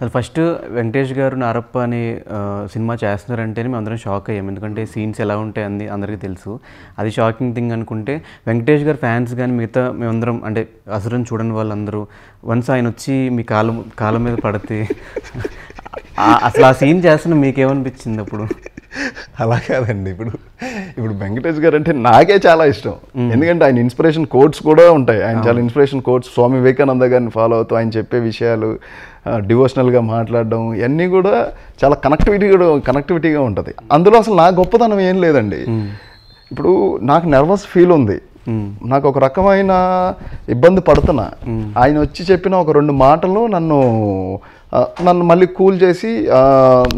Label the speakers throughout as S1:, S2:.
S1: అసలు ఫస్ట్ వెంకటేష్ గారు నారప్ప అనే సినిమా చేస్తున్నారంటేనే మేము అందరం షాక్ అయ్యాం ఎందుకంటే సీన్స్ ఎలా ఉంటాయి అని అందరికీ తెలుసు అది షాకింగ్ థింగ్ అనుకుంటే వెంకటేష్ గారు ఫ్యాన్స్ కానీ మిగతా మేమందరం అంటే అసురం చూడని వాళ్ళందరూ వన్స్ ఆయన వచ్చి మీ కాలం కాలం మీద పడితే అసలు ఆ సీన్ చేస్తున్నా మీకేమనిపించింది అప్పుడు అలా
S2: కాదండి ఇప్పుడు ఇప్పుడు వెంకటేష్ గారు అంటే నాకే చాలా ఇష్టం ఎందుకంటే ఆయన ఇన్స్పిరేషన్ కోట్స్ కూడా ఉంటాయి ఆయన చాలా ఇన్స్పిరేషన్ కోట్స్ స్వామి వివేకానంద గారిని ఫాలో అవుతూ ఆయన చెప్పే విషయాలు డివోషనల్గా మాట్లాడడం ఇవన్నీ కూడా చాలా కనెక్టివిటీ కూడా కనెక్టివిటీగా ఉంటుంది అందులో అసలు నా గొప్పతనం ఏం లేదండి ఇప్పుడు నాకు నర్వస్ ఫీల్ ఉంది నాకు ఒక రకమైన ఇబ్బంది పడుతున్నా ఆయన వచ్చి చెప్పిన ఒక రెండు మాటలు నన్ను నన్ను మళ్ళీ కూల్ చేసి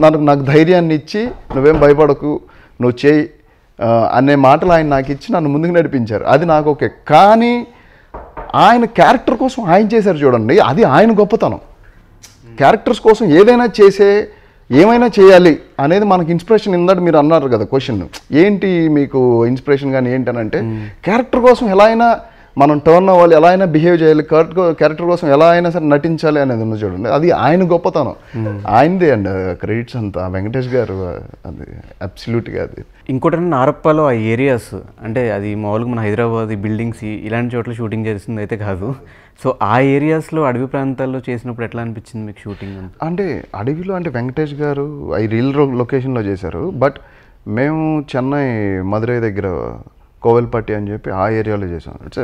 S2: నాకు నాకు ధైర్యాన్ని ఇచ్చి నువ్వేం భయపడకు నువ్వు చేయి అనే మాటలు ఆయన నాకు ఇచ్చి నన్ను ముందుకు నడిపించారు అది నాకు ఓకే కానీ ఆయన క్యారెక్టర్ కోసం ఆయన చేశారు చూడండి అది ఆయన గొప్పతనం క్యారెక్టర్స్ కోసం ఏదైనా చేసే ఏమైనా చేయాలి అనేది మనకి ఇన్స్పిరేషన్ ఇందట మీరు అన్నారు కదా క్వశ్చన్ ఏంటి మీకు ఇన్స్పిరేషన్ కానీ అంటే క్యారెక్టర్ కోసం ఎలా అయినా మనం టర్న్ అవ్వాలి ఎలా అయినా బిహేవ్ చేయాలి కరెక్ట్ క్యారెక్టర్ కోసం ఎలా అయినా సరే నటించాలి అనేది ఉంది చూడండి అది ఆయన
S1: గొప్పతనం hmm. ఆయనదే అండి క్రెడిట్స్ అంతా వెంకటేష్ గారు అది అబ్సల్యూట్గా అది ఇంకోటి నారప్పలో ఆ ఏరియాస్ అంటే అది మామూలుగా మన హైదరాబాద్ బిల్డింగ్స్ ఇలాంటి చోట్ల షూటింగ్ చేసింది అయితే కాదు సో ఆ ఏరియాస్లో అడవి ప్రాంతాల్లో చేసినప్పుడు ఎట్లా అనిపించింది మీకు షూటింగ్ అంటే అడవిలో అంటే వెంకటేష్ గారు అవి రీల్ లొకేషన్లో చేశారు బట్ మేము
S2: చెన్నై మధురై దగ్గర కోవెల్పట్టి అని చెప్పి ఆ ఏరియాలో చేసాం ఇట్స్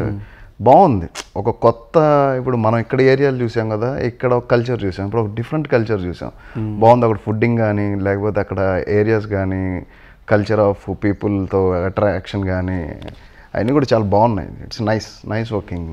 S2: బాగుంది ఒక కొత్త ఇప్పుడు మనం ఇక్కడ ఏరియాలు చూసాం కదా ఇక్కడ ఒక కల్చర్ చూసాం ఇప్పుడు ఒక డిఫరెంట్ కల్చర్ చూసాం hmm. బాగుంది అక్కడ ఫుడ్డింగ్ కానీ లేకపోతే అక్కడ ఏరియాస్ కానీ కల్చర్ ఆఫ్ పీపుల్తో అట్రాక్షన్ కానీ అవన్నీ కూడా చాలా బాగున్నాయి ఇట్స్ నైస్ నైస్ వర్కింగ్